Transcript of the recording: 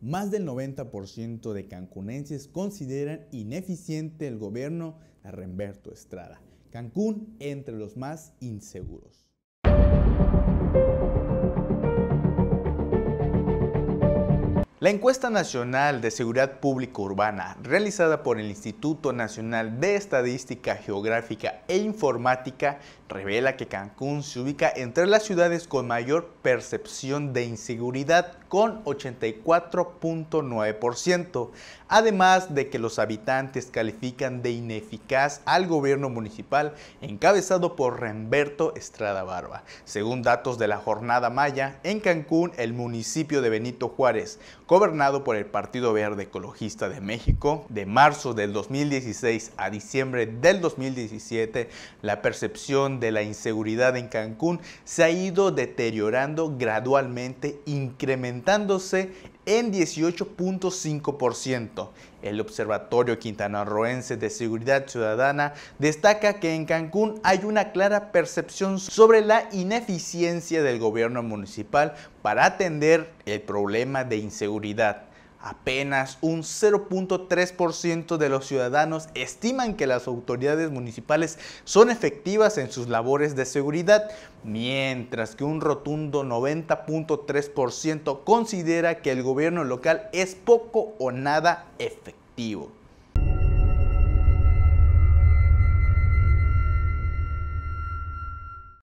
Más del 90% de cancunenses consideran ineficiente el gobierno de Remberto Estrada. Cancún entre los más inseguros. La encuesta nacional de seguridad pública urbana, realizada por el Instituto Nacional de Estadística Geográfica e Informática, revela que Cancún se ubica entre las ciudades con mayor percepción de inseguridad, con 84.9%, además de que los habitantes califican de ineficaz al gobierno municipal encabezado por Remberto Estrada Barba. Según datos de la Jornada Maya, en Cancún, el municipio de Benito Juárez, gobernado por el Partido Verde Ecologista de México. De marzo del 2016 a diciembre del 2017, la percepción de la inseguridad en Cancún se ha ido deteriorando gradualmente, incrementándose en 18.5%. El Observatorio Quintanarroense de Seguridad Ciudadana destaca que en Cancún hay una clara percepción sobre la ineficiencia del gobierno municipal para atender el problema de inseguridad. Apenas un 0.3% de los ciudadanos estiman que las autoridades municipales son efectivas en sus labores de seguridad, mientras que un rotundo 90.3% considera que el gobierno local es poco o nada efectivo.